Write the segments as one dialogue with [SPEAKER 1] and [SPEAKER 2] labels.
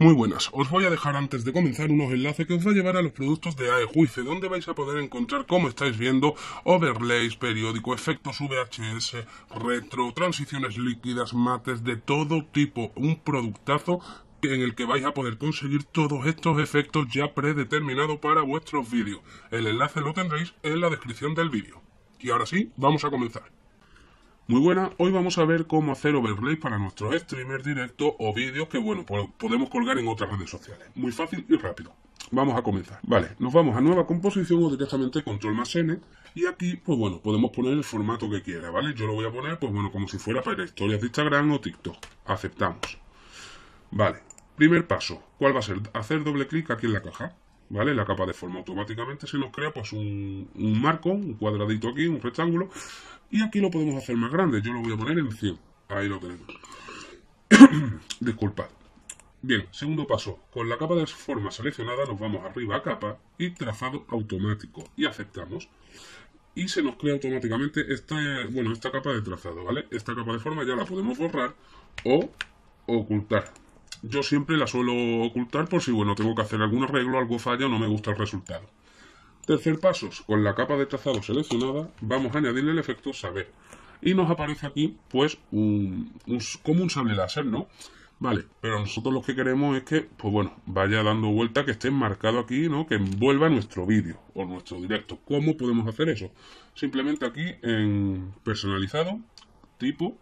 [SPEAKER 1] Muy buenas, os voy a dejar antes de comenzar unos enlaces que os va a llevar a los productos de e Juice, donde vais a poder encontrar, como estáis viendo, overlays, periódico, efectos VHS, retro, transiciones líquidas, mates, de todo tipo, un productazo en el que vais a poder conseguir todos estos efectos ya predeterminados para vuestros vídeos. El enlace lo tendréis en la descripción del vídeo. Y ahora sí, vamos a comenzar. Muy buenas, hoy vamos a ver cómo hacer overlay para nuestros streamers directos o vídeos que, bueno, podemos colgar en otras redes sociales. Muy fácil y rápido. Vamos a comenzar. Vale, nos vamos a nueva composición o directamente control más N. Y aquí, pues bueno, podemos poner el formato que quiera, ¿vale? Yo lo voy a poner, pues bueno, como si fuera para historias de Instagram o TikTok. Aceptamos. Vale, primer paso. ¿Cuál va a ser? Hacer doble clic aquí en la caja. ¿vale? La capa de forma automáticamente se nos crea pues un, un, marco, un cuadradito aquí, un rectángulo, y aquí lo podemos hacer más grande. Yo lo voy a poner en 100. Ahí lo tenemos. Disculpad. Bien, segundo paso. Con la capa de forma seleccionada nos vamos arriba a capa y trazado automático. Y aceptamos. Y se nos crea automáticamente esta, bueno, esta capa de trazado, ¿vale? Esta capa de forma ya la podemos borrar o ocultar. Yo siempre la suelo ocultar por si, bueno, tengo que hacer algún arreglo, algo falla o no me gusta el resultado. Tercer paso, con la capa de trazado seleccionada, vamos a añadirle el efecto saber. Y nos aparece aquí, pues, un, como un sable láser, ¿no? Vale, pero nosotros lo que queremos es que, pues bueno, vaya dando vuelta, que esté enmarcado aquí, ¿no? Que envuelva nuestro vídeo o nuestro directo. ¿Cómo podemos hacer eso? Simplemente aquí en personalizado, tipo,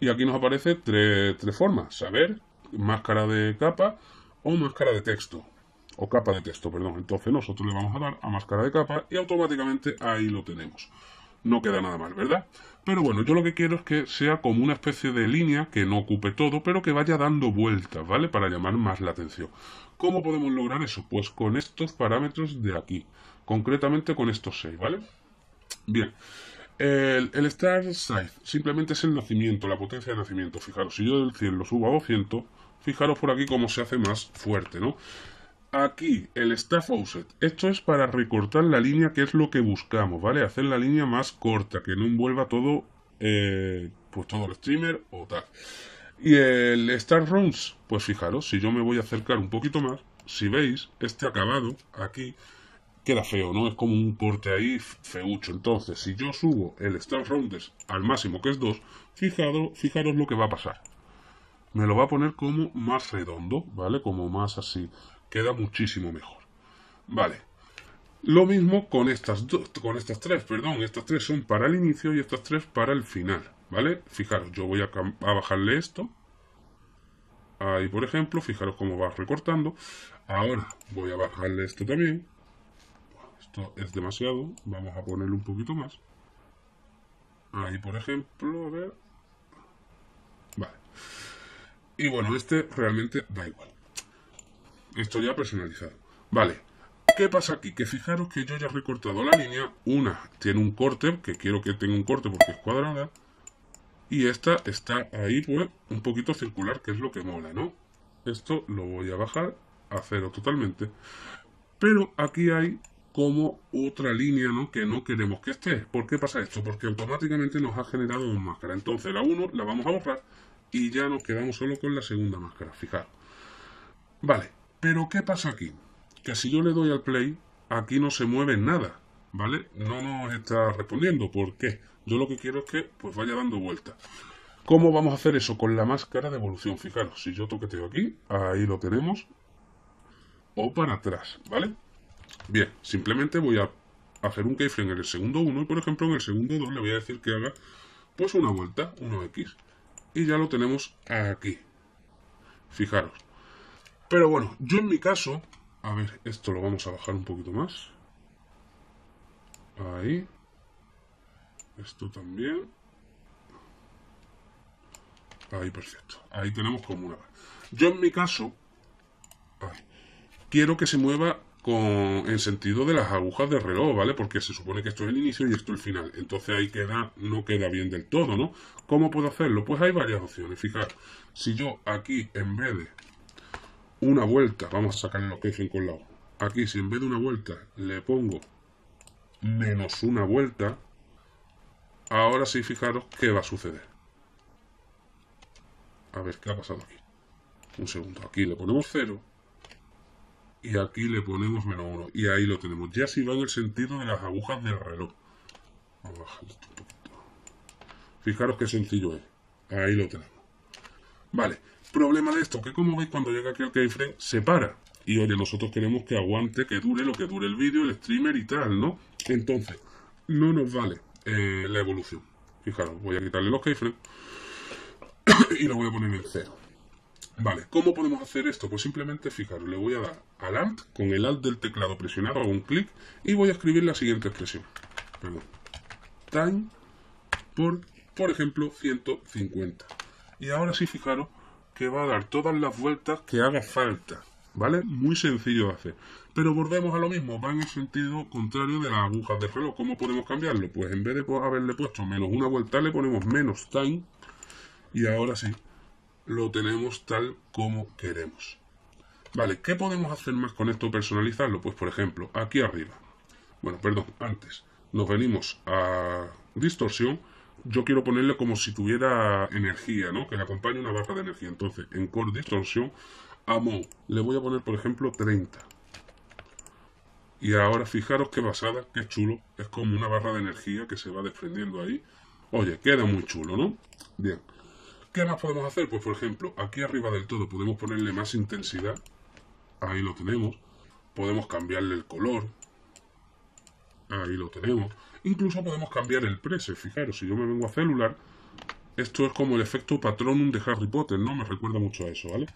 [SPEAKER 1] y aquí nos aparece tres, tres formas. Saber, máscara de capa o máscara de texto o capa de texto, perdón. Entonces nosotros le vamos a dar a máscara de capa y automáticamente ahí lo tenemos. No queda nada mal, ¿verdad? Pero bueno, yo lo que quiero es que sea como una especie de línea que no ocupe todo, pero que vaya dando vueltas, ¿vale? Para llamar más la atención. ¿Cómo podemos lograr eso? Pues con estos parámetros de aquí. Concretamente con estos seis, ¿vale? Bien. El, el, star size simplemente es el nacimiento, la potencia de nacimiento. Fijaros, si yo del 100 lo subo a 200, fijaros por aquí cómo se hace más fuerte, ¿no? aquí el staff offset. Esto es para recortar la línea que es lo que buscamos, ¿vale? Hacer la línea más corta, que no envuelva todo, eh, pues todo el streamer o tal. Y el Star Rounds, pues fijaros, si yo me voy a acercar un poquito más, si veis, este acabado aquí queda feo, ¿no? Es como un corte ahí feucho. Entonces, si yo subo el Star Rounds al máximo, que es 2, fijado, fijaros lo que va a pasar. Me lo va a poner como más redondo, ¿vale? Como más así. Queda muchísimo mejor. Vale. Lo mismo con estas dos, con estas tres, perdón, estas tres son para el inicio y estas tres para el final, ¿vale? Fijaros, yo voy a, bajarle esto. Ahí, por ejemplo, fijaros cómo va recortando. Ahora voy a bajarle esto también. Esto es demasiado, vamos a ponerle un poquito más. Ahí, por ejemplo, a ver. Vale. Y bueno, este realmente da igual. Esto ya personalizado. Vale. ¿Qué pasa aquí? Que fijaros que yo ya he recortado la línea. Una tiene un corte, que quiero que tenga un corte porque es cuadrada. Y esta está ahí, pues, un poquito circular, que es lo que mola, ¿no? Esto lo voy a bajar a cero totalmente. Pero aquí hay como otra línea ¿no? que no queremos que esté. ¿Por qué pasa esto? Porque automáticamente nos ha generado una máscara. Entonces la 1 la vamos a borrar y ya nos quedamos solo con la segunda máscara. Fijaros. Vale, pero ¿qué pasa aquí? Que si yo le doy al play, aquí no se mueve nada, ¿vale? No nos está respondiendo. ¿Por qué? Yo lo que quiero es que pues vaya dando vueltas. ¿Cómo vamos a hacer eso? Con la máscara de evolución. Fijaros, si yo toqueteo aquí, ahí lo tenemos. O para atrás, ¿vale? Bien, simplemente voy a hacer un keyframe en el segundo 1 y por ejemplo en el segundo 2 le voy a decir que haga pues una vuelta, 1x. Y ya lo tenemos aquí. Fijaros, pero bueno, yo en mi caso, a ver, esto lo vamos a bajar un poquito más. Ahí. Esto también. Ahí, perfecto. Ahí tenemos como una... Yo en mi caso, quiero que se mueva con, en sentido de las agujas del reloj, ¿vale? Porque se supone que esto es el inicio y esto el final. Entonces ahí queda, no queda bien del todo, ¿no? ¿Cómo puedo hacerlo? Pues hay varias opciones. Fijaros, si yo aquí, en vez de una vuelta. Vamos a sacarle lo que con la Aquí, si en vez de una vuelta le pongo menos una vuelta, ahora sí fijaros qué va a suceder. A ver, ¿qué ha pasado aquí? Un segundo, aquí le ponemos cero y aquí le ponemos menos uno Y ahí lo tenemos. Ya si va en el sentido de las agujas del reloj. Fijaros qué sencillo es. Ahí lo tenemos. Vale, problema de esto, que como veis cuando llega aquí el keyframe se para. Y oye, nosotros queremos que aguante, que dure lo que dure el vídeo, el streamer y tal, ¿no? Entonces, no nos vale eh, la evolución. Fijaros, voy a quitarle los keyframes y lo voy a poner en cero. Vale, ¿cómo podemos hacer esto? Pues simplemente, fijaros, le voy a dar al Alt, con el Alt del teclado presionado, hago un clic y voy a escribir la siguiente expresión. Perdón. Time por, por ejemplo, 150. Y ahora sí, fijaros que va a dar todas las vueltas que haga falta. ¿Vale? Muy sencillo de hacer. Pero volvemos a lo mismo, va en el sentido contrario de las agujas de reloj. ¿Cómo podemos cambiarlo? Pues en vez de pues, haberle puesto menos una vuelta, le ponemos menos time. Y ahora sí, lo tenemos tal como queremos. Vale, ¿qué podemos hacer más con esto? Personalizarlo. Pues por ejemplo, aquí arriba. Bueno, perdón, antes. Nos venimos a distorsión yo quiero ponerle como si tuviera energía, ¿no? Que le acompañe una barra de energía. Entonces, en Core Distorsión, a Mode, le voy a poner, por ejemplo, 30. Y ahora fijaros qué basada, qué chulo. Es como una barra de energía que se va desprendiendo ahí. Oye, queda muy chulo, ¿no? Bien. ¿Qué más podemos hacer? Pues, por ejemplo, aquí arriba del todo podemos ponerle más intensidad. Ahí lo tenemos. Podemos cambiarle el color ahí lo tenemos. Incluso podemos cambiar el preset, fijaros, si yo me vengo a celular, esto es como el efecto patronum de Harry Potter, ¿no? Me recuerda mucho a eso, ¿vale?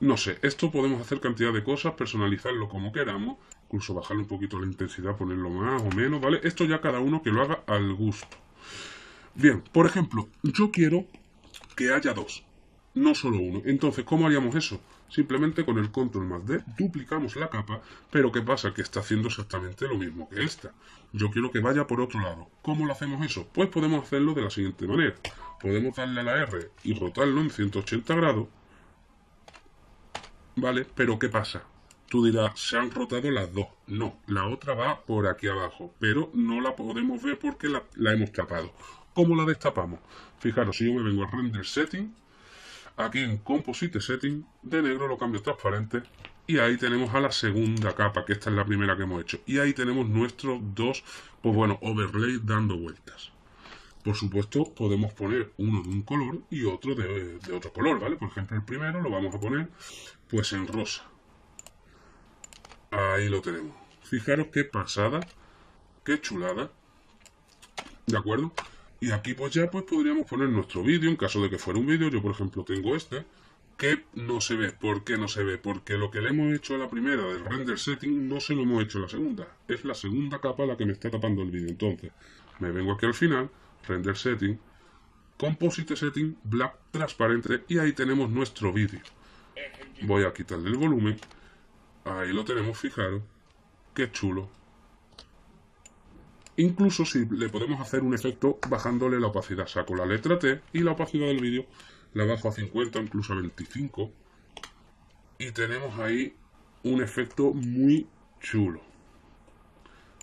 [SPEAKER 1] No sé, esto podemos hacer cantidad de cosas, personalizarlo como queramos, incluso bajarle un poquito la intensidad, ponerlo más o menos, ¿vale? Esto ya cada uno que lo haga al gusto. Bien, por ejemplo, yo quiero que haya dos no solo uno. Entonces, ¿cómo haríamos eso? Simplemente con el control más D duplicamos la capa, pero ¿qué pasa? Que está haciendo exactamente lo mismo que esta. Yo quiero que vaya por otro lado. ¿Cómo lo hacemos eso? Pues podemos hacerlo de la siguiente manera. Podemos darle a la R y rotarlo en 180 grados. ¿Vale? Pero ¿qué pasa? Tú dirás, se han rotado las dos. No, la otra va por aquí abajo, pero no la podemos ver porque la, hemos tapado. ¿Cómo la destapamos? Fijaros, si yo me vengo a Render Setting, Aquí en Composite Setting, de negro lo cambio transparente y ahí tenemos a la segunda capa, que esta es la primera que hemos hecho. Y ahí tenemos nuestros dos, pues bueno, overlays dando vueltas. Por supuesto, podemos poner uno de un color y otro de, de, otro color, ¿vale? Por ejemplo, el primero lo vamos a poner, pues, en rosa. Ahí lo tenemos. Fijaros qué pasada, qué chulada, ¿de acuerdo? Y aquí pues ya pues podríamos poner nuestro vídeo, en caso de que fuera un vídeo, yo por ejemplo tengo este, que no se ve. ¿Por qué no se ve? Porque lo que le hemos hecho a la primera del render setting no se lo hemos hecho a la segunda. Es la segunda capa la que me está tapando el vídeo. Entonces, me vengo aquí al final, render setting, composite setting, black transparente y ahí tenemos nuestro vídeo. Voy a quitarle el volumen. Ahí lo tenemos, fijaros. Qué chulo. Incluso si le podemos hacer un efecto bajándole la opacidad. Saco la letra T y la opacidad del vídeo la bajo a 50, incluso a 25. Y tenemos ahí un efecto muy chulo.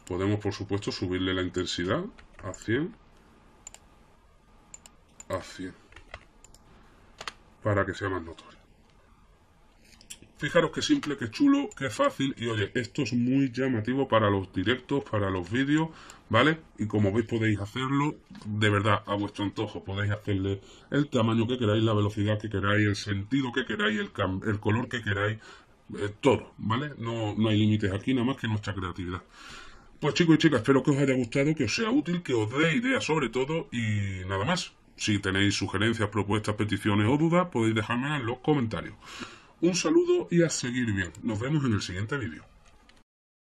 [SPEAKER 1] Podemos, por supuesto, subirle la intensidad a 100. A 100. Para que sea más notorio. Fijaros que simple, que chulo, que fácil. Y oye, esto es muy llamativo para los directos, para los vídeos, ¿vale? Y como veis podéis hacerlo de verdad a vuestro antojo. Podéis hacerle el tamaño que queráis, la velocidad que queráis, el sentido que queráis, el, color que queráis. Eh, todo, ¿vale? No, no hay límites aquí, nada más que nuestra creatividad. Pues chicos y chicas, espero que os haya gustado, que os sea útil, que os dé ideas sobre todo y nada más. Si tenéis sugerencias, propuestas, peticiones o dudas, podéis dejármelas en los comentarios. Un saludo y a seguir bien. Nos vemos en el siguiente vídeo.